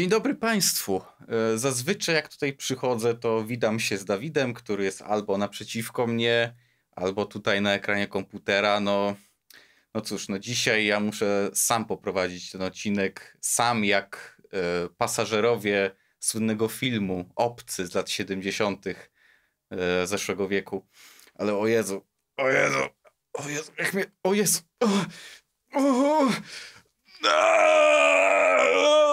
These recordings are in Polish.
Dzień dobry Państwu. E, zazwyczaj jak tutaj przychodzę, to witam się z Dawidem, który jest albo naprzeciwko mnie, albo tutaj na ekranie komputera. No, no cóż, no dzisiaj ja muszę sam poprowadzić ten odcinek, sam jak y, pasażerowie słynnego filmu Obcy z lat 70. Y, e, zeszłego wieku. Ale o Jezu, o Jezu, o Jezu, jak mnie, o Jezu. O, o, o, a, a,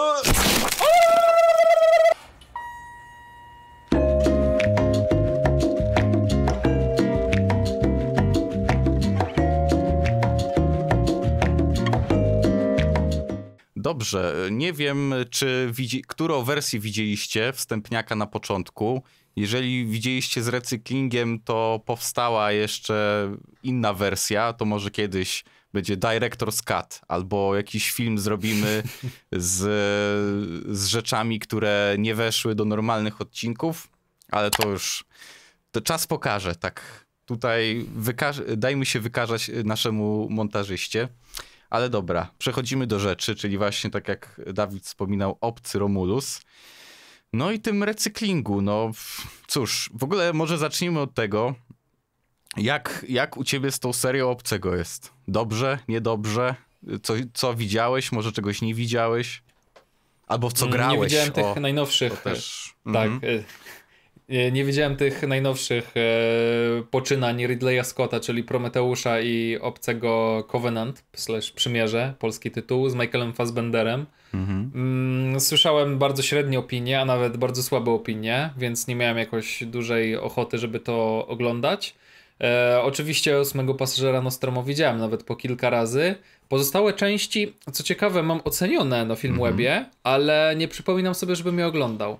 Dobrze, nie wiem, czy widzi... którą wersję widzieliście wstępniaka na początku. Jeżeli widzieliście z recyklingiem, to powstała jeszcze inna wersja, to może kiedyś będzie Director's Cut, albo jakiś film zrobimy z, z rzeczami, które nie weszły do normalnych odcinków, ale to już to czas pokaże, tak. Tutaj dajmy się wykazać naszemu montażyście. Ale dobra, przechodzimy do rzeczy, czyli właśnie tak jak Dawid wspominał, obcy Romulus. No i tym recyklingu, no cóż, w ogóle może zacznijmy od tego, jak, jak u ciebie z tą serią obcego jest? Dobrze, niedobrze? Co, co widziałeś, może czegoś nie widziałeś? Albo w co mm, grałeś? Nie widziałem tych najnowszych. Też, tak. Mm -hmm. E, nie widziałem tych najnowszych e, poczynań Ridleya Scotta, czyli Prometeusza i obcego Covenant, slash Przymierze, polski tytuł, z Michaelem Fassbenderem. Mhm. Mm, słyszałem bardzo średnie opinie, a nawet bardzo słabe opinie, więc nie miałem jakoś dużej ochoty, żeby to oglądać. E, oczywiście ósmego pasażera Nostromo widziałem nawet po kilka razy. Pozostałe części, co ciekawe, mam ocenione na Filmwebie, mhm. ale nie przypominam sobie, żebym je oglądał.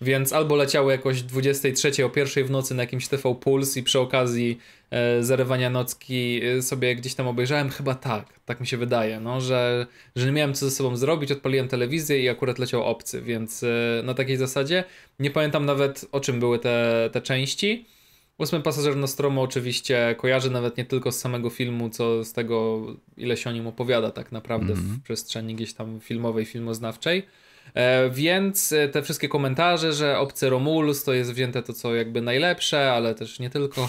Więc albo leciały jakoś 23 o pierwszej w nocy na jakimś TV Pulse i przy okazji e, zerwania nocki e, sobie gdzieś tam obejrzałem, chyba tak, tak mi się wydaje, no, że, że nie miałem co ze sobą zrobić, odpaliłem telewizję i akurat leciał obcy, więc e, na takiej zasadzie nie pamiętam nawet o czym były te, te części. Ósmy pasażer Nostromo oczywiście kojarzy nawet nie tylko z samego filmu, co z tego, ile się o nim opowiada tak naprawdę mm -hmm. w mhm. przestrzeni gdzieś tam filmowej, filmoznawczej. E, więc e, te wszystkie komentarze, że obcy Romulus to jest wzięte to, co jakby najlepsze, ale też nie tylko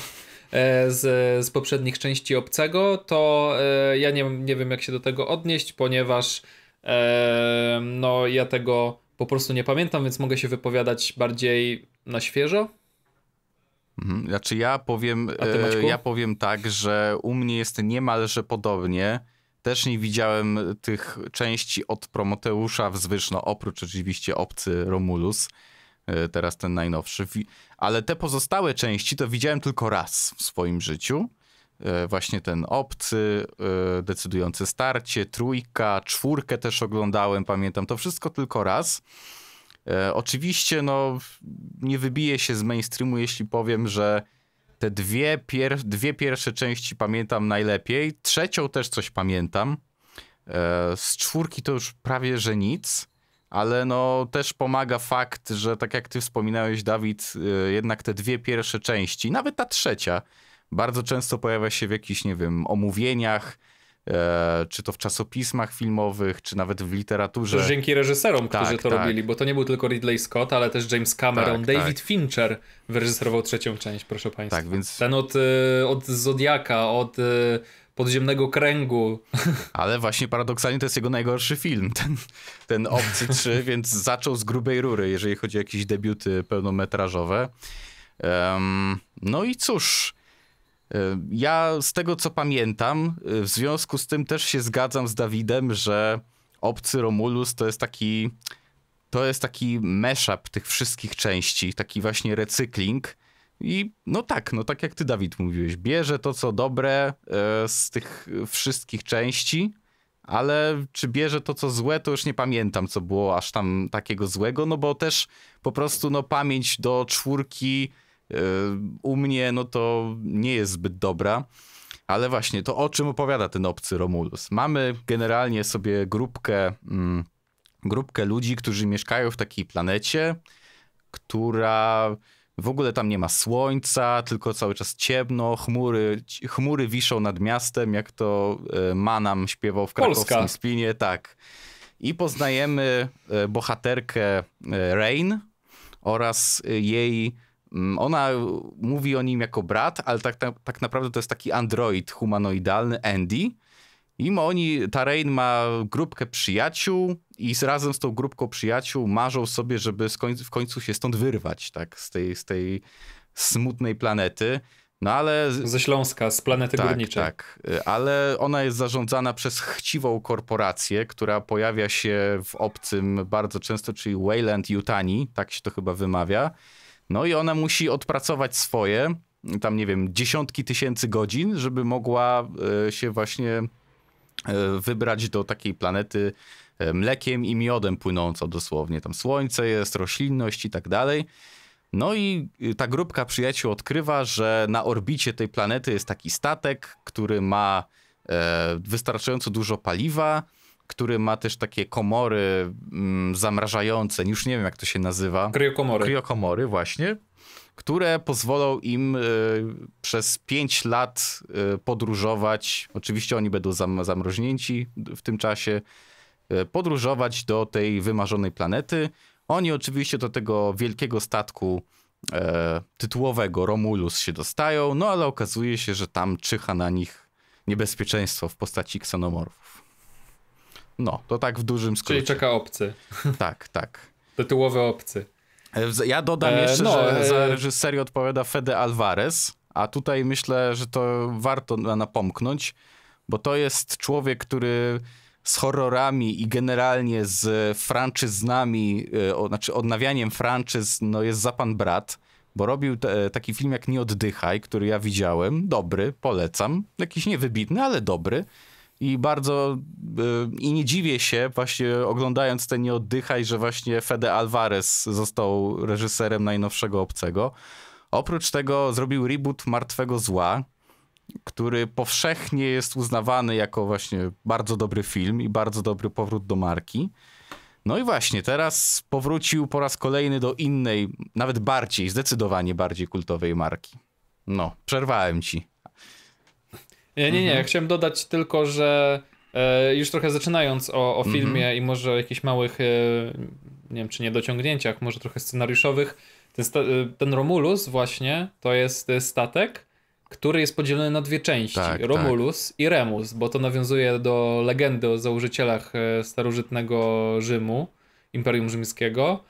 e, z, z poprzednich części obcego, to ja nie, nie wiem, jak się do tego odnieść, ponieważ no, ja tego po prostu nie pamiętam, więc mogę się wypowiadać bardziej na świeżo. Mhm. Znaczy ja powiem, ja powiem tak, że u mnie jest niemalże podobnie. Też nie widziałem tych części od Promoteusza wzwyżno, oprócz oczywiście obcy Romulus, e, teraz ten najnowszy. Ale te pozostałe części to widziałem tylko raz w swoim życiu. E, właśnie ten obcy, e, decydujące starcie, trójka, czwórkę też oglądałem, pamiętam. To wszystko tylko raz. Oczywiście, no, nie wybiję się z mainstreamu, jeśli powiem, że te dwie, pier dwie pierwsze części pamiętam najlepiej. Trzecią też coś pamiętam. E, z czwórki to już prawie że nic, ale no też pomaga fakt, że tak jak ty wspominałeś, Dawid, e, jednak te dwie pierwsze części, nawet ta trzecia, bardzo często pojawia się w jakichś, nie wiem, omówieniach, E, czy to w czasopismach filmowych, czy nawet w literaturze. Dzięki reżyserom, tak, którzy to tak. robili, bo to nie był tylko Ridley Scott, ale też James Cameron, tak, David tak. Fincher wyreżyserował trzecią część, proszę państwa. Tak, więc... Ten od, e, od Zodiaka, od e, podziemnego kręgu. Ale właśnie paradoksalnie to jest jego najgorszy film, ten, ten Obcy 3, więc zaczął z grubej rury, jeżeli chodzi o jakieś debiuty pełnometrażowe. Um, no i cóż, ja z tego co pamiętam, y, w związku z tym też się zgadzam z Dawidem, że obcy Romulus to jest taki to jest taki mashup tych wszystkich części, taki właśnie recykling. I no tak, no tak jak ty Dawid mówiłeś, bierze to co dobre e, z tych wszystkich części, ale czy bierze to co złe, to już nie pamiętam, co było aż tam takiego złego, no bo też po prostu no pamięć do czwórki u mnie no to nie jest zbyt dobra. Ale właśnie to, o czym opowiada ten obcy Romulus. Mamy generalnie sobie grupkę, mm, grupkę ludzi, którzy mieszkają w takiej planecie, która w ogóle tam nie ma słońca, tylko cały czas ciemno, chmury, chmury wiszą nad miastem, jak to e, Manam śpiewał w krakowskim Polska. spinie, tak. I poznajemy e, bohaterkę e, Rain oraz jej Mm, ona mówi o nim jako brat, ale tak, tak, tak naprawdę to jest taki android humanoidalny, Andy. I oni, Tarain ma grupkę przyjaciół i razem z tą grupką przyjaciół marzą sobie, żeby w końcu się stąd wyrwać, tak, z tej, z tej smutnej planety. No ale... Ze Śląska, z planety tak, górniczej. Tak, y, ale ona jest zarządzana przez chciwą korporację, która pojawia się w obcym bardzo często, czyli Wayland Yutani, tak się to chyba wymawia. No i ona musi odpracować swoje, tam nie wiem, dziesiątki tysięcy godzin, żeby mogła e, się właśnie e, wybrać do takiej planety e, mlekiem i miodem płynąco dosłownie. Tam słońce jest, roślinność i tak dalej. No i ta grupka przyjaciół odkrywa, że na orbicie tej planety jest taki statek, który ma wystarczająco dużo paliwa, który ma też takie komory mm, zamrażające, już nie wiem jak to się nazywa. Kryokomory. Kryokomory, właśnie. Które pozwolą im y, przez 5 lat y, podróżować. Oczywiście oni będą zam zamroźnięci w tym czasie. Y, podróżować do tej wymarzonej planety. Oni oczywiście do tego wielkiego statku e, tytułowego Romulus się dostają, no ale okazuje się, że tam czyha na nich niebezpieczeństwo w postaci ksenomorfów. No, to tak w dużym skrócie. Czyli czeka obcy. Tak, tak. Tytułowy obcy. E, ja dodam e, jeszcze, no, że e, za reżyserię odpowiada Fede Alvarez, a tutaj myślę, że to warto napomknąć, bo to jest człowiek, który z horrorami i generalnie z franczyznami, o, znaczy odnawianiem franczyz, no jest za pan brat, bo robił taki film jak Nie oddychaj, który ja widziałem, dobry, polecam, jakiś niewybitny, ale dobry. I bardzo y, i nie dziwię się, właśnie oglądając ten Nie oddychaj, że właśnie Fede Alvarez został reżyserem najnowszego obcego. Oprócz tego zrobił reboot Martwego Zła, który powszechnie jest uznawany jako właśnie bardzo dobry film i bardzo dobry powrót do marki. No i właśnie, teraz powrócił po raz kolejny do innej, nawet bardziej, zdecydowanie bardziej kultowej marki. No, przerwałem ci. Nie, nie, nie. Mhm. chciałem dodać tylko, że e, już trochę zaczynając o, o mhm. filmie i może o jakichś małych, e, nie wiem, czy niedociągnięciach, może trochę scenariuszowych, ten, e, ten Romulus właśnie to jest statek, który jest podzielony na dwie części, tak, tak. Romulus tak. i Remus, bo to nawiązuje do legendy o założycielach starożytnego Rzymu, Imperium Rzymskiego.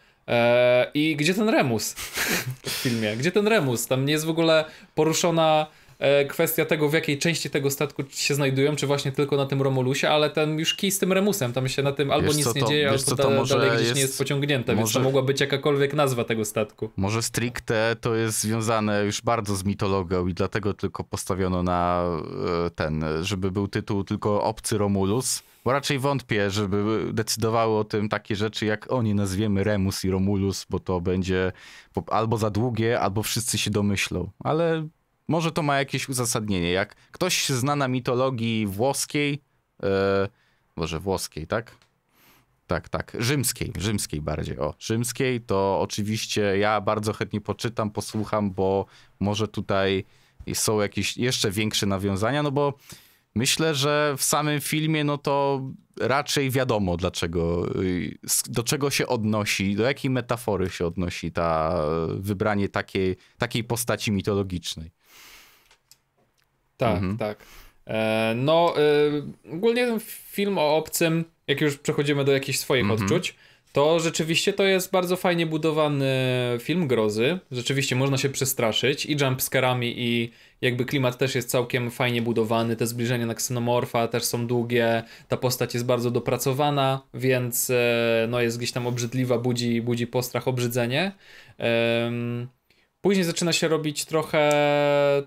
I gdzie ten Remus w filmie? Gdzie ten Remus? Tam nie jest w ogóle poruszona E, kwestia tego, w jakiej części tego statku się znajdują, czy właśnie tylko na tym Romulusie, ale ten już kij z tym Remusem, tam się na tym albo wiesz, nic nie to, dzieje, wiesz, albo da, dalej gdzieś jest, nie jest pociągnięte, może, więc to mogła być jakakolwiek nazwa tego statku. Może stricte to jest związane już bardzo z mitologią i dlatego tylko postawiono na e, ten, żeby był tytuł tylko Obcy Romulus, bo raczej wątpię, żeby decydowały o tym takie rzeczy, jak oni nazwiemy Remus i Romulus, bo to będzie albo za długie, albo wszyscy się domyślą. Ale może to ma jakieś uzasadnienie. Jak ktoś zna na mitologii włoskiej, yy, może włoskiej, tak? Tak, tak, rzymskiej, rzymskiej bardziej, o, rzymskiej, to oczywiście ja bardzo chętnie poczytam, posłucham, bo może tutaj są jakieś jeszcze większe nawiązania, no bo myślę, że w samym filmie, no to raczej wiadomo, dlaczego, y, do czego się odnosi, do jakiej metafory się odnosi ta wybranie takiej, takiej postaci mitologicznej. Tak, mhm. tak. E, no, y, ogólnie ten film o obcym, jak już przechodzimy do jakichś swoich mhm. odczuć, to rzeczywiście to jest bardzo fajnie budowany film grozy. Rzeczywiście można się przestraszyć i jumpscarami, i jakby klimat też jest całkiem fajnie budowany. Te zbliżenia na ksenomorfa też są długie. Ta postać jest bardzo dopracowana, więc e, no, jest gdzieś tam obrzydliwa, budzi, budzi postrach, obrzydzenie. Później zaczyna się robić trochę,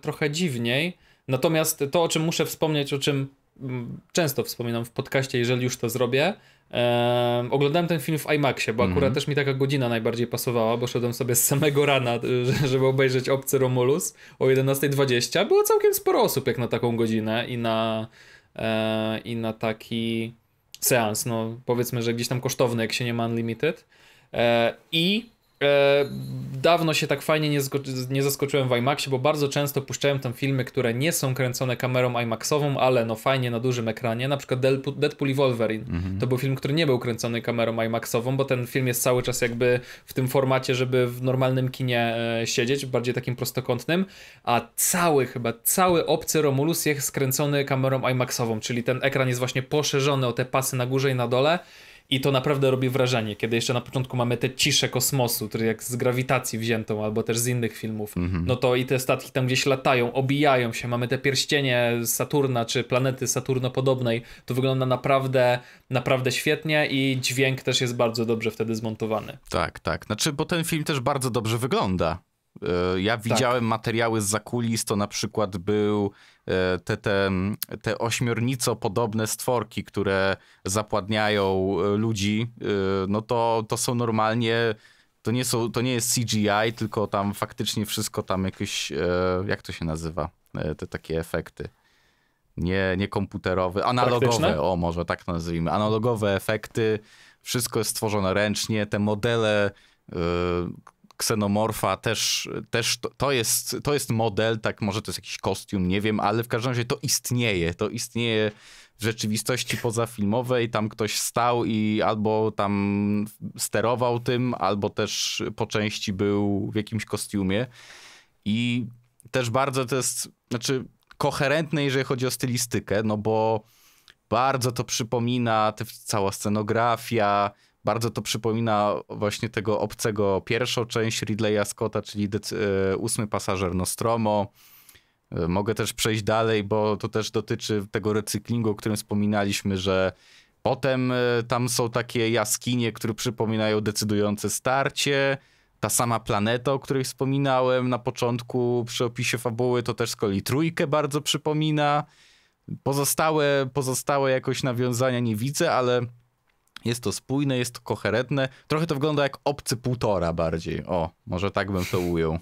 trochę dziwniej Natomiast to, o czym muszę wspomnieć, o czym mm, często wspominam w podcaście, jeżeli już to zrobię, Eee, oglądałem ten film w IMAXie, bo akurat mhm. też mi taka godzina najbardziej pasowała, bo szedłem sobie z samego rana, e, żeby obejrzeć Obcy Romulus o 11.20. Było całkiem sporo osób jak na taką godzinę i na, e, i na taki seans, no powiedzmy, że gdzieś tam kosztowny, jak się nie ma Unlimited. E, I E, dawno się tak fajnie nie, zaskoczyłem w IMAXie, bo bardzo często puszczałem tam filmy, które nie są kręcone kamerą IMAXową, ale no fajnie na dużym ekranie, na przykład Deadpool i Wolverine. Mhm. To był film, który nie był kręcony kamerą IMAXową, bo ten film jest cały czas jakby w tym formacie, żeby w normalnym kinie e, siedzieć, bardziej takim prostokątnym, a cały chyba, cały obcy Romulus jest skręcony kamerą IMAXową, czyli ten ekran jest właśnie poszerzony o te pasy na górze i na dole i to naprawdę robi wrażenie, kiedy jeszcze na początku mamy tę ciszę kosmosu, który jak z grawitacji wziętą, albo też z innych filmów, mhm. no to i te statki tam gdzieś latają, obijają się, mamy te pierścienie Saturna, czy planety podobnej to wygląda naprawdę, naprawdę świetnie i dźwięk też jest bardzo dobrze wtedy zmontowany. Tak, tak. Znaczy, bo ten film też bardzo dobrze wygląda. E, ja widziałem tak. materiały z zakulis, to na przykład był e, te, te, te ośmiornico-podobne stworki, które zapładniają e, ludzi, no to, to są normalnie, to nie, są, to nie jest CGI, tylko tam faktycznie wszystko tam jakieś, jak to się nazywa, te takie efekty. Nie, nie komputerowe, analogowe, o może tak nazwijmy, analogowe efekty, wszystko jest stworzone ręcznie, te modele ksenomorfa też, też to, to, jest, to jest model, tak może to jest jakiś kostium, nie wiem, ale w każdym razie to istnieje. To istnieje w rzeczywistości pozafilmowej, tam ktoś stał i albo tam sterował tym, albo też po części był w jakimś kostiumie. I też bardzo to jest, znaczy koherentne, jeżeli chodzi o stylistykę, no bo bardzo to przypomina, te, cała scenografia, bardzo to przypomina właśnie tego obcego pierwszą część Ridleya Scotta, czyli e, ósmy pasażer Nostromo. E, mogę też przejść dalej, bo to też dotyczy tego recyklingu, o którym wspominaliśmy, że potem e, tam są takie jaskinie, które przypominają decydujące starcie. Ta sama planeta, o której wspominałem na początku przy opisie fabuły, to też z kolei trójkę bardzo przypomina. Pozostałe, pozostałe jakoś nawiązania nie widzę, ale jest to spójne, jest to koherentne. Trochę to wygląda jak obcy półtora bardziej. O, może tak bym to ujął.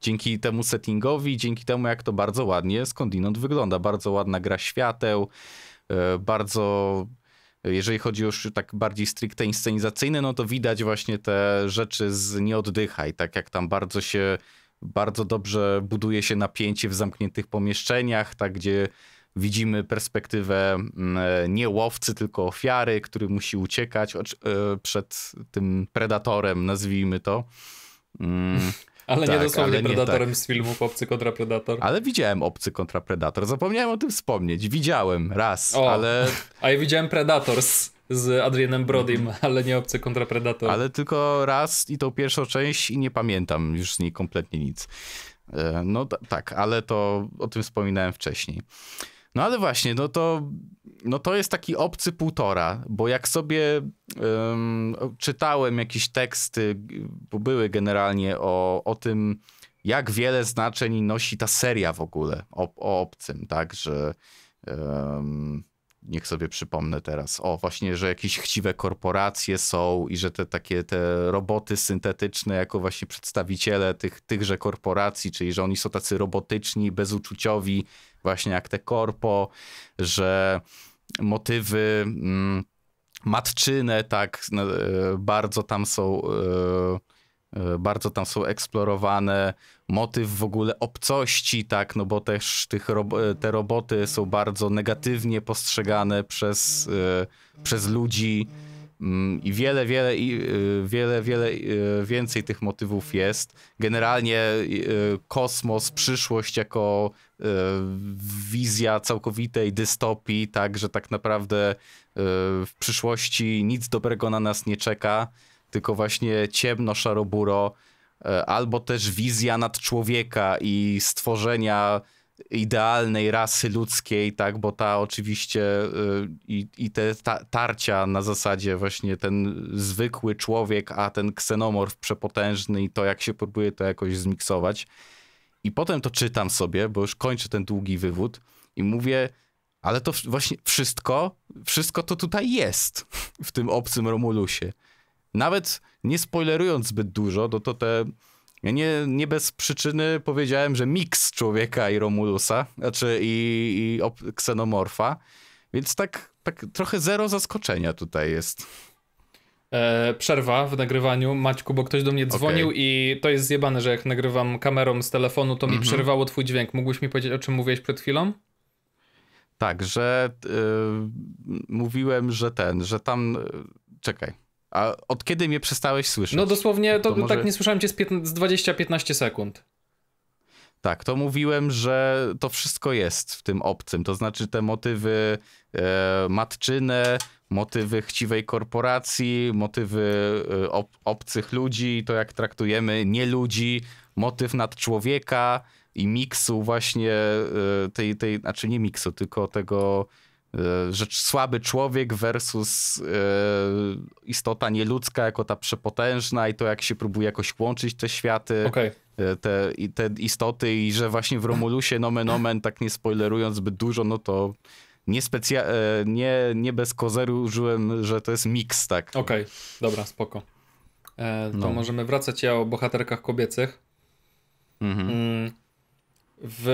Dzięki temu settingowi, dzięki temu jak to bardzo ładnie skądinąd wygląda. Bardzo ładna gra świateł, e, bardzo jeżeli chodzi już tak bardziej stricte inscenizacyjne, no to widać właśnie te rzeczy z nie oddychaj, tak jak tam bardzo się, bardzo dobrze buduje się napięcie w zamkniętych pomieszczeniach, tak gdzie widzimy perspektywę mm, e, nie łowcy, tylko ofiary, który musi uciekać e, przed tym predatorem, nazwijmy to. Mm. Ale tak, nie dosłownie ale predatorem nie, tak. z filmów Obcy kontra Predator. Ale widziałem Obcy kontra Predator. Zapomniałem o tym wspomnieć. Widziałem raz, o, ale... A ja widziałem Predators z Adrianem Brodym, mhm. ale nie Obcy kontra Predator. Ale tylko raz i tą pierwszą część i nie pamiętam już z niej kompletnie nic. E, no tak, ale to o tym wspominałem wcześniej. No ale właśnie, no to, no to jest taki obcy półtora, bo jak sobie um, czytałem jakieś teksty, bo były generalnie o, o tym, jak wiele znaczeń nosi ta seria w ogóle o, o obcym, tak, że um, niech sobie przypomnę teraz, o właśnie, że jakieś chciwe korporacje są i że te takie te roboty syntetyczne jako właśnie przedstawiciele tych, tychże korporacji, czyli że oni są tacy robotyczni, bezuczuciowi, właśnie jak te korpo, że motywy mm, matczyne tak no, e, bardzo tam są e, e, bardzo tam są eksplorowane, motyw w ogóle obcości, tak, no bo też tych te roboty są bardzo negatywnie postrzegane przez, przez ludzi mm, i wiele, wiele, i, wiele, wiele więcej tych motywów jest. Generalnie kosmos, przyszłość jako Y, wizja całkowitej dystopii, tak, że tak naprawdę y, w przyszłości nic dobrego na nas nie czeka, tylko właśnie ciemno, szaroburo, y, albo też wizja nad człowieka i stworzenia idealnej rasy ludzkiej, tak, bo ta oczywiście i, i te ta, tarcia na zasadzie właśnie ten zwykły człowiek, a ten ksenomorf przepotężny i to jak się próbuje to jakoś zmiksować. I potem to czytam sobie, bo już kończę ten długi wywód i mówię, ale to właśnie wszystko, wszystko to tutaj jest w tym obcym Romulusie. Nawet nie spoilerując zbyt dużo, no to te... Ja nie, nie bez przyczyny powiedziałem, że miks człowieka i Romulusa, znaczy i, i ksenomorfa, więc tak, tak trochę zero zaskoczenia tutaj jest e, przerwa w nagrywaniu, Maćku, bo ktoś do mnie dzwonił okay. i to jest zjebane, że jak nagrywam kamerą z telefonu, to mi mm -hmm. przerwało twój dźwięk. Mógłbyś mi powiedzieć, o czym mówiłeś przed chwilą? Tak, że y, mówiłem, że ten, że tam... E, czekaj. A od kiedy mnie przestałeś słyszeć? No dosłownie, to, to może... tak nie słyszałem cię z, z 20-15 sekund. Tak, to mówiłem, że to wszystko jest w tym obcym. To znaczy te motywy e, matczyne, motywy chciwej korporacji, motywy y, ob obcych ludzi, to jak traktujemy nie ludzi, motyw nad człowieka i miksu właśnie y, tej, tej znaczy nie miksu, tylko tego że y, słaby człowiek versus istota nieludzka jako ta przepotężna i to jak się próbuje jakoś łączyć te światy, okay. te, te istoty i że właśnie w Romulusie nomen omen, tak nie spoilerując zbyt dużo, no to nie, specja- e, nie, nie bez kozeru użyłem, że to jest miks, tak. Okej, okay. dobra, spoko. E, to no. możemy wracać ja o bohaterkach kobiecych. Mhm. Mm, w,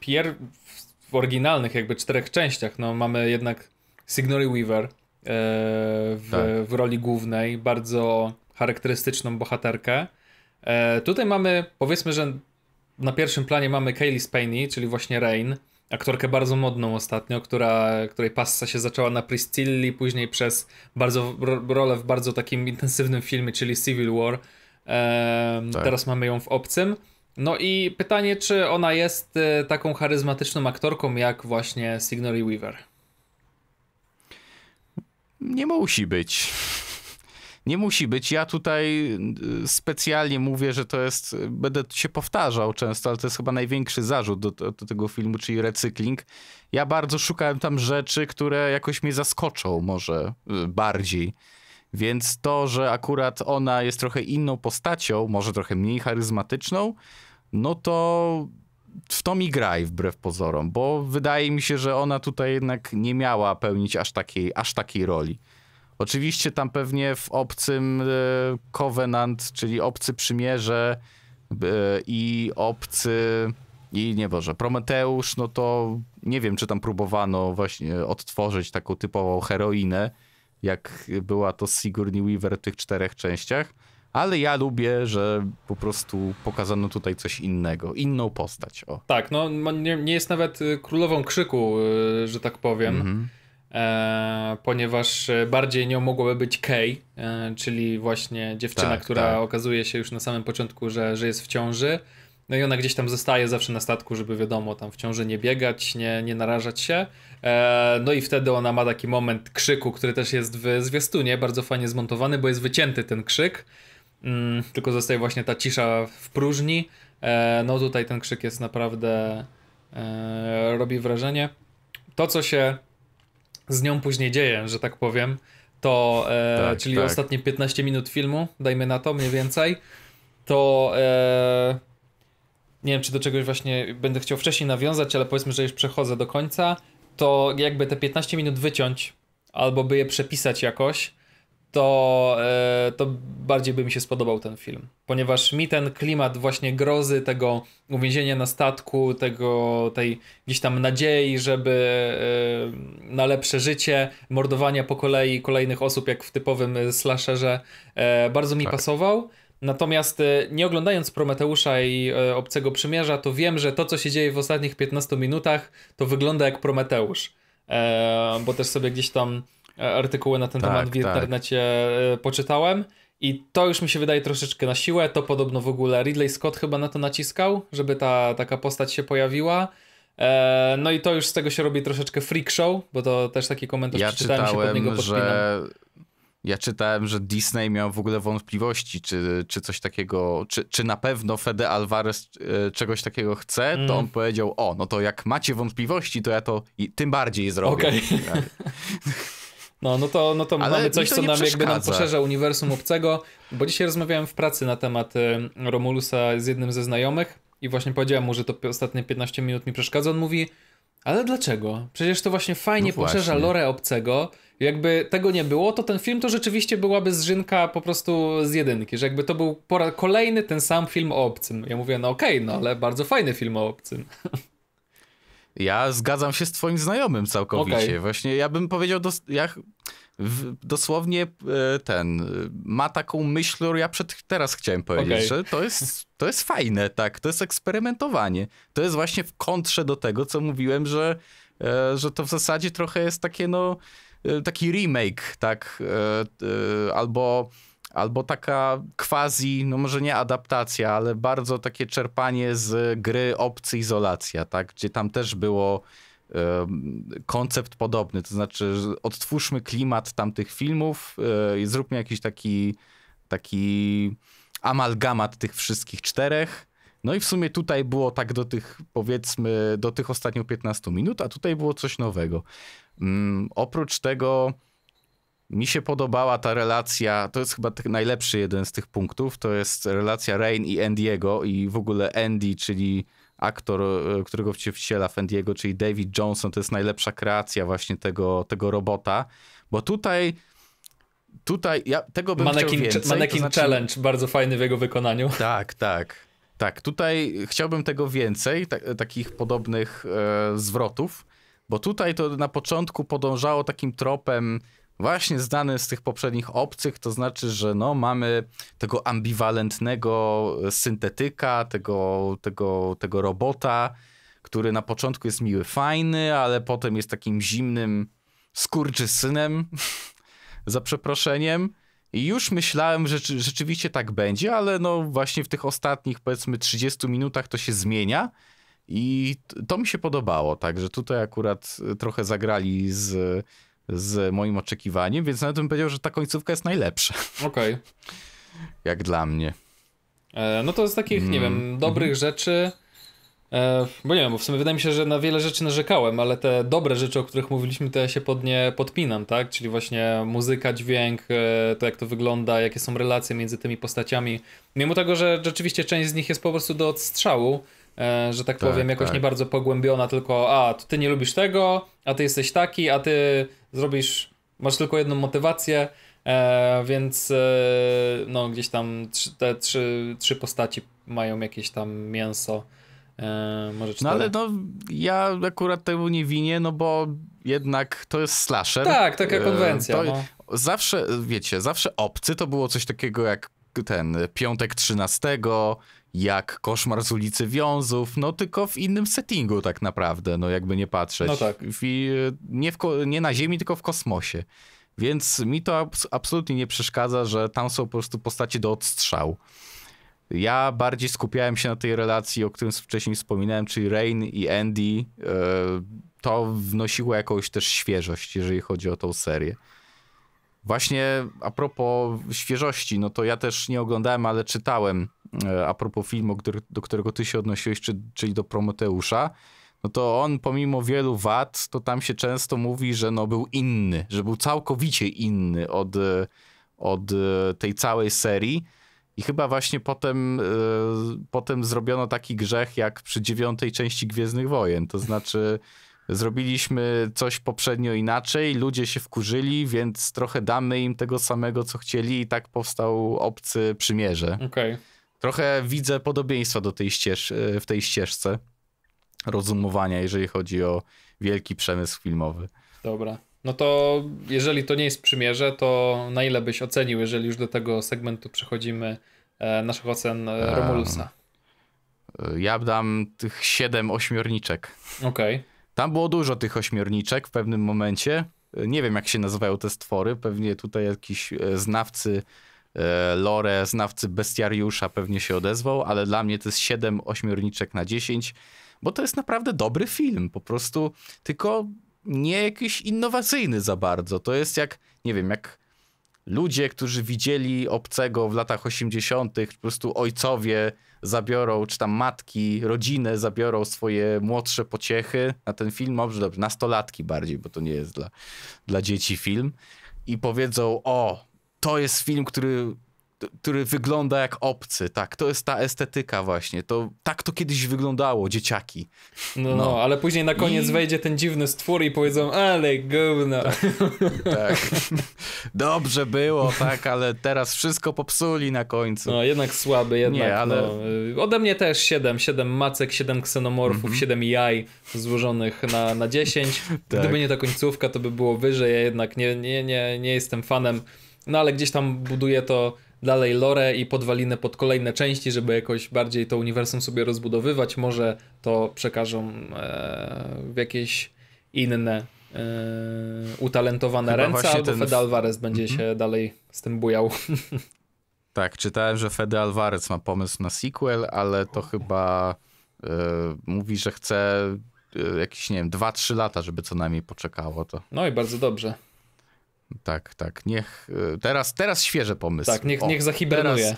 pier- w oryginalnych jakby czterech częściach no, mamy jednak Signory Weaver e, w, tak. w roli głównej, bardzo charakterystyczną bohaterkę. E, tutaj mamy, powiedzmy, że na pierwszym planie mamy Kaylee Spaney, czyli właśnie Rain, aktorkę bardzo modną ostatnio, która, której passa się zaczęła na Priscilli, później przez bardzo, rolę w bardzo takim intensywnym filmie, czyli Civil War. Ehm, tak. Teraz mamy ją w obcym. No i pytanie, czy ona jest e, taką charyzmatyczną aktorką jak właśnie Signory Weaver? Nie musi być. Nie musi być. Ja tutaj y, specjalnie mówię, że to jest, będę się powtarzał często, ale to jest chyba największy zarzut do, do tego filmu, czyli recykling. Ja bardzo szukałem tam rzeczy, które jakoś mnie zaskoczą może y, bardziej. Więc to, że akurat ona jest trochę inną postacią, może trochę mniej charyzmatyczną, no to w to mi graj wbrew pozorom, bo wydaje mi się, że ona tutaj jednak nie miała pełnić aż takiej, aż takiej roli. Oczywiście tam pewnie w obcym e, Covenant, czyli obcy przymierze e, i obcy i nie Boże, Prometeusz, no to nie wiem, czy tam próbowano właśnie odtworzyć taką typową heroinę, jak była to Sigourney Weaver w tych czterech częściach, ale ja lubię, że po prostu pokazano tutaj coś innego, inną postać. O. Tak, no nie, nie jest nawet y, królową krzyku, y, że tak powiem. Mhm. E, ponieważ e, bardziej nią mogłaby być Kay, e, czyli właśnie dziewczyna, tak, która tak. okazuje się już na samym początku, że, że jest w ciąży. No i ona gdzieś tam zostaje zawsze na statku, żeby wiadomo, tam w ciąży nie biegać, nie, nie narażać się. no i wtedy ona ma taki moment krzyku, który też jest w zwiastunie, bardzo fajnie zmontowany, bo jest wycięty ten krzyk. Mm, tylko zostaje właśnie ta cisza w próżni. no tutaj ten krzyk jest naprawdę... robi wrażenie. To, co się z nią później dzieje, że tak powiem. To, e, tak, czyli tak. ostatnie 15 minut filmu, dajmy na to mniej więcej, to e, nie wiem, czy do czegoś właśnie będę chciał wcześniej nawiązać, ale powiedzmy, że już przechodzę do końca, to jakby te 15 minut wyciąć albo by je przepisać jakoś, to, e, to bardziej by mi się spodobał ten film. Ponieważ mi ten klimat właśnie grozy, tego uwięzienia na statku, tego, tej gdzieś tam nadziei, żeby e, na lepsze życie, mordowania po kolei kolejnych osób, jak w typowym e, slasherze, bardzo mi tak. pasował. Natomiast nie oglądając Prometeusza i Obcego Przymierza, to wiem, że to, co się dzieje w ostatnich 15 minutach, to wygląda jak Prometeusz. Bo też sobie gdzieś tam artykuły na ten tak, temat w tak. internecie tak. poczytałem. I to już mi się wydaje troszeczkę na siłę. To podobno w ogóle Ridley Scott chyba na to naciskał, żeby ta taka postać się pojawiła. E, no i to już z tego się robi troszeczkę freak show, bo to też taki komentarz ja czytałem, się pod niego że ja czytałem, że Disney miał w ogóle wątpliwości, czy, czy coś takiego, czy, czy na pewno Fede Alvarez e, czegoś takiego chce, mm. to on powiedział, o, no to jak macie wątpliwości, to ja to tym bardziej zrobię. Okay. No, no to, no to Ale mamy coś, co nam jakby nam poszerza uniwersum obcego, bo dzisiaj rozmawiałem w pracy na temat y, Romulusa z jednym ze znajomych i właśnie powiedziałem mu, że to ostatnie 15 minut mi przeszkadza. On mówi, ale dlaczego? Przecież to właśnie fajnie no właśnie. poszerza lore obcego. Jakby tego nie było, to ten film to rzeczywiście byłaby zżynka po prostu z jedynki, że jakby to był kolejny ten sam film o obcym. Ja mówię, no okej, okay, no ale bardzo fajny film o obcym. Ja zgadzam się z twoim znajomym całkowicie. Okay. Właśnie ja bym powiedział, dos ja dosłownie e, ten, ma taką myśl, którą ja przed, teraz chciałem powiedzieć, okay. że to jest, to jest fajne, tak, to jest eksperymentowanie. To jest właśnie w kontrze do tego, co mówiłem, że, e, że to w zasadzie trochę jest takie, no, e, taki remake, tak, albo albo taka quasi, no może nie adaptacja, ale bardzo takie czerpanie z gry Obcy Izolacja, tak? Gdzie tam też było koncept podobny, to znaczy odtwórzmy klimat tamtych filmów e, i zróbmy jakiś taki, taki amalgamat tych wszystkich czterech. No i w sumie tutaj było tak do tych, powiedzmy, do tych ostatnich 15 minut, a tutaj było coś nowego. Mm, oprócz tego mi się podobała ta relacja, to jest chyba tak najlepszy jeden z tych punktów, to jest relacja Rain i Andy'ego i w ogóle Andy, czyli aktor, e, którego wciela Andy'ego, czyli David Johnson, to jest najlepsza kreacja właśnie tego, tego robota, bo tutaj tutaj ja tego bym manekin, chciał więcej. Mannequin znaczy... Challenge, bardzo fajny w jego wykonaniu. Tak, tak. Tak, tutaj chciałbym tego więcej, takich podobnych e, zwrotów, bo tutaj to na początku podążało takim tropem właśnie znany z tych poprzednich obcych, to znaczy, że no, mamy tego ambiwalentnego syntetyka, tego, tego, tego robota, który na początku jest miły, fajny, ale potem jest takim zimnym skurczysynem, za przeproszeniem. I już myślałem, że rzeczywiście tak będzie, ale no właśnie w tych ostatnich powiedzmy 30 minutach to się zmienia. I to mi się podobało, także tutaj akurat trochę zagrali z z moim oczekiwaniem, więc nawet bym powiedział, że ta końcówka jest najlepsza. Okej. Okay. Jak dla mnie. E, no to z takich, mm. nie wiem, mm-hmm. dobrych mm rzeczy. E, bo nie wiem, bo w sumie wydaje mi się, że na wiele rzeczy narzekałem, ale te dobre rzeczy, o których mówiliśmy, to ja się pod nie podpinam, tak? Czyli właśnie muzyka, dźwięk, e, to jak to wygląda, jakie są relacje między tymi postaciami. Mimo tego, że rzeczywiście część z nich jest po prostu do odstrzału, E, że tak, tak powiem, jakoś tak. nie bardzo pogłębiona, tylko a, ty nie lubisz tego, a ty jesteś taki, a ty zrobisz, masz tylko jedną motywację, e, więc e, no gdzieś tam trzy, te trzy, trzy postaci mają jakieś tam mięso. E, może No ale tak? no, ja akurat temu nie winię, no bo jednak to jest slasher. Tak, taka e, konwencja. no. Zawsze, wiecie, zawsze obcy to było coś takiego jak ten piątek 13, jak koszmar z ulicy Wiązów, no tylko w innym settingu tak naprawdę, no jakby nie patrzeć. No tak. W, nie, w, nie na Ziemi, tylko w kosmosie. Więc mi to abs absolutnie nie przeszkadza, że tam są po prostu postacie do odstrzału. Ja bardziej skupiałem się na tej relacji, o którym wcześniej wspominałem, czyli Rain i Andy. Yy, to wnosiło jakąś też świeżość, jeżeli chodzi o tą serię. Właśnie a propos świeżości, no to ja też nie oglądałem, ale czytałem E, a propos filmu, do którego ty się odnosiłeś, czyli do Prometeusza, no to on pomimo wielu wad, to tam się często mówi, że no był inny, że był całkowicie inny od, e, od e, tej całej serii. I chyba właśnie potem, potem zrobiono taki grzech jak przy dziewiątej części Gwiezdnych Wojen. To znaczy, zrobiliśmy coś poprzednio inaczej, ludzie się wkurzyli, więc trochę damy im tego samego, co chcieli, i tak powstał obcy przymierze. Okej. Okay. Trochę widzę podobieństwa do tej ścież e, w tej ścieżce rozumowania, jeżeli chodzi o wielki przemysł filmowy. Dobra. No to jeżeli to nie jest przymierze, to na ile byś ocenił, jeżeli już do tego segmentu przechodzimy, e, naszych ocen e, Romulusa? E, ja dam tych siedem ośmiorniczek. Okej. Okay. Tam było dużo tych ośmiorniczek w pewnym momencie. Nie wiem, jak się nazywają te stwory. Pewnie tutaj jakiś znawcy E, lore, znawcy bestiariusza pewnie się odezwał, ale dla mnie to jest 7 ośmiorniczek na 10, bo to jest naprawdę dobry film, po prostu tylko nie jakiś innowacyjny za bardzo. To jest jak, nie wiem, jak ludzie, którzy widzieli obcego w latach 80., po prostu ojcowie zabiorą, czy tam matki, rodzinę zabiorą swoje młodsze pociechy na ten film, dobrze, dobrze, nastolatki bardziej, bo to nie jest dla, dla dzieci film, i powiedzą: O, to jest film, który który wygląda jak obcy, tak, to jest ta estetyka właśnie, to, tak to kiedyś wyglądało, dzieciaki. No, no. no ale później na koniec I... wejdzie ten dziwny stwór i powiedzą, ale gówno. Tak. tak. Dobrze było, tak, ale teraz wszystko popsuli na końcu. No, jednak słaby, jednak. Nie, ale... No. Ode mnie też 7, 7 macek, 7 ksenomorfów, mm -hmm. 7 jaj złożonych na, na 10. tak. Gdyby nie ta końcówka, to by było wyżej, ja jednak nie, nie, nie, nie jestem fanem no ale gdzieś tam buduje to dalej lore i podwaliny pod kolejne części, żeby jakoś bardziej to uniwersum sobie rozbudowywać. Może to przekażą e, w jakieś inne e, utalentowane Chyba ręce, albo ten... Fede Alvarez będzie mm -hmm. się dalej z tym bujał. Tak, czytałem, że Fede Alvarez ma pomysł na sequel, ale to chyba y, mówi, że chce y, jakieś, nie wiem, 2-3 lata, żeby co najmniej poczekało to. No i bardzo dobrze. Tak, tak. Niech y, teraz, teraz świeże pomysły. Tak, niech, niech zahibernuje.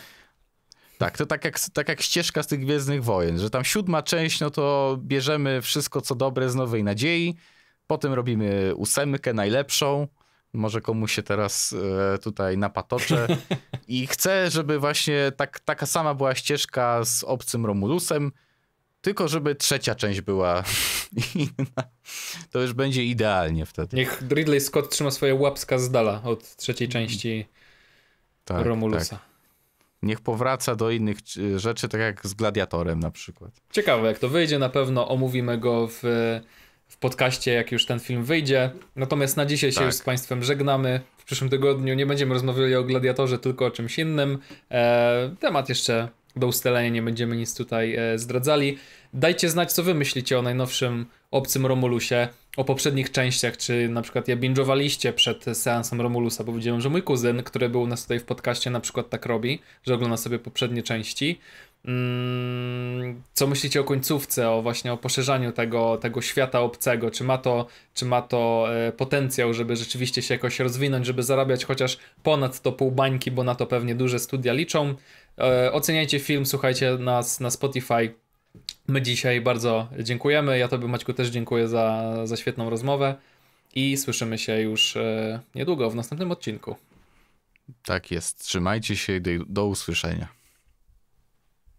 tak, to tak jak, tak jak ścieżka z tych Gwiezdnych Wojen, że tam siódma część, no to bierzemy wszystko, co dobre z Nowej Nadziei, potem robimy ósemkę, najlepszą, może komuś się teraz e, tutaj napatoczę i chcę, żeby właśnie tak, taka sama była ścieżka z Obcym Romulusem, tylko żeby trzecia część była inna. To już będzie idealnie wtedy. Niech Ridley Scott trzyma swoje łapska z dala od trzeciej części tak, Romulusa. Tak. Niech powraca do innych e, rzeczy, tak jak z Gladiatorem na przykład. Ciekawe, jak to wyjdzie, na pewno omówimy go w, w podcaście, jak już ten film wyjdzie. Natomiast na dzisiaj tak. się już z Państwem żegnamy. W przyszłym tygodniu nie będziemy rozmawiali o Gladiatorze, tylko o czymś innym. Eee, temat jeszcze do ustalenia, nie będziemy nic tutaj e, zdradzali. Dajcie znać, co wy myślicie o najnowszym obcym Romulusie, o poprzednich częściach, czy na przykład ja binge'owaliście przed seansem Romulusa, bo widziałem, że mój kuzyn, który był u nas tutaj w podcaście, na przykład tak robi, że ogląda sobie poprzednie części. Mm, co myślicie o końcówce, o właśnie o poszerzaniu tego, tego świata obcego? Czy ma to, czy ma to e, potencjał, żeby rzeczywiście się jakoś rozwinąć, żeby zarabiać chociaż ponad to pół bańki, bo na to pewnie duże studia liczą? E, oceniajcie film, słuchajcie nas na Spotify. My dzisiaj bardzo dziękujemy. Ja Tobie, Maćku, też dziękuję za, za świetną rozmowę i słyszymy się już e, niedługo w następnym odcinku. Tak jest. Trzymajcie się i do usłyszenia.